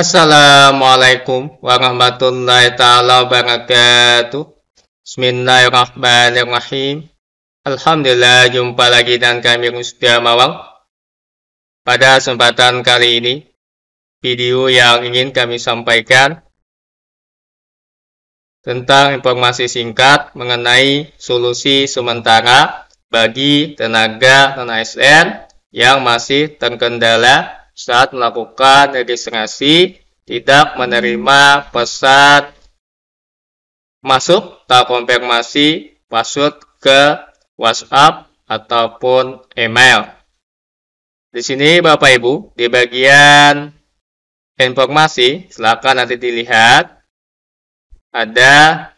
Assalamualaikum warahmatullahi taala wabarakatuh. Bismillahirrahmanirrahim. Alhamdulillah jumpa lagi dengan kami Ustaz Mawang. Pada kesempatan kali ini, video yang ingin kami sampaikan tentang informasi singkat mengenai solusi sementara bagi tenaga non ASN yang masih terkendala saat melakukan registrasi tidak menerima pesan masuk atau konfirmasi password ke WhatsApp ataupun email. Di sini Bapak Ibu, di bagian informasi, silakan nanti dilihat ada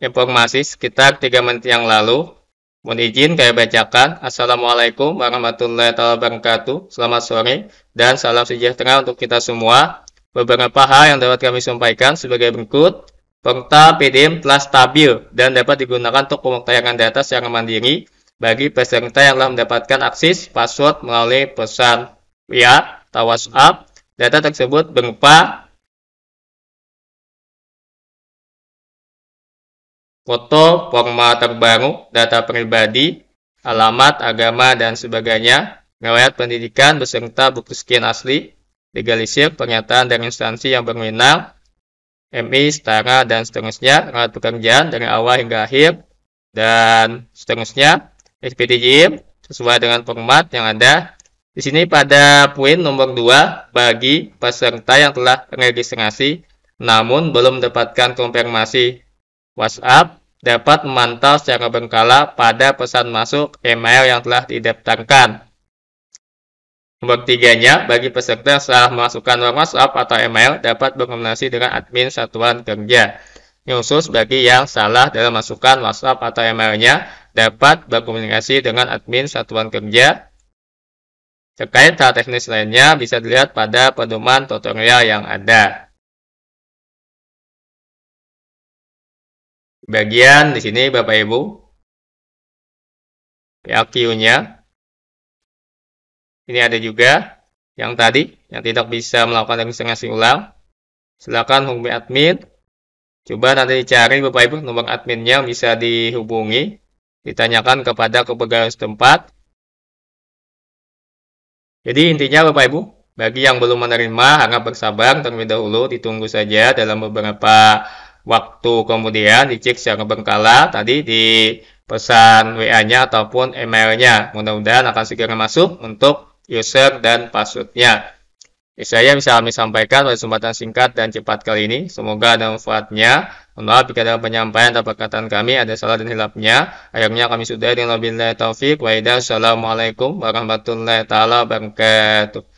informasi sekitar tiga menit yang lalu Mohon izin saya bacakan. Assalamualaikum warahmatullahi wabarakatuh. Selamat sore dan salam sejahtera untuk kita semua. Beberapa hal yang dapat kami sampaikan sebagai berikut. Peta PDM telah stabil dan dapat digunakan untuk pemuktahyaran data secara mandiri bagi peserta yang telah mendapatkan akses password melalui pesan ya, WA atau WhatsApp. Data tersebut berupa foto, format terbaru, data pribadi, alamat, agama, dan sebagainya, riwayat pendidikan beserta bukti skin asli, legalisir, pernyataan dari instansi yang berwenang, MI, setara, dan seterusnya, alat pekerjaan dari awal hingga akhir, dan seterusnya, SPTJIM sesuai dengan format yang ada. Di sini pada poin nomor 2, bagi peserta yang telah registrasi namun belum mendapatkan konfirmasi WhatsApp dapat memantau secara berkala pada pesan masuk email yang telah didaftarkan. Nomor tiganya, bagi peserta yang salah memasukkan nomor WhatsApp atau email dapat berkomunikasi dengan admin satuan kerja. Ini khusus bagi yang salah dalam masukan WhatsApp atau emailnya dapat berkomunikasi dengan admin satuan kerja. Terkait hal teknis lainnya bisa dilihat pada pedoman tutorial yang ada. bagian di sini Bapak Ibu. Ya, Q-nya. Ini ada juga yang tadi yang tidak bisa melakukan registrasi ulang. Silakan hubungi admin. Coba nanti dicari Bapak Ibu nomor adminnya bisa dihubungi, ditanyakan kepada kepegawaian setempat. Jadi intinya Bapak Ibu, bagi yang belum menerima, harap bersabar terlebih dahulu, ditunggu saja dalam beberapa waktu kemudian dicek secara berkala tadi di pesan WA-nya ataupun email nya Mudah-mudahan akan segera masuk untuk user dan passwordnya. Saya bisa kami sampaikan pada kesempatan singkat dan cepat kali ini. Semoga ada manfaatnya. Mohon maaf jika dalam penyampaian atau perkataan kami ada salah dan hilapnya. Akhirnya kami sudah dengan wabillahi taufik. Waalaikumsalam warahmatullahi wabarakatuh.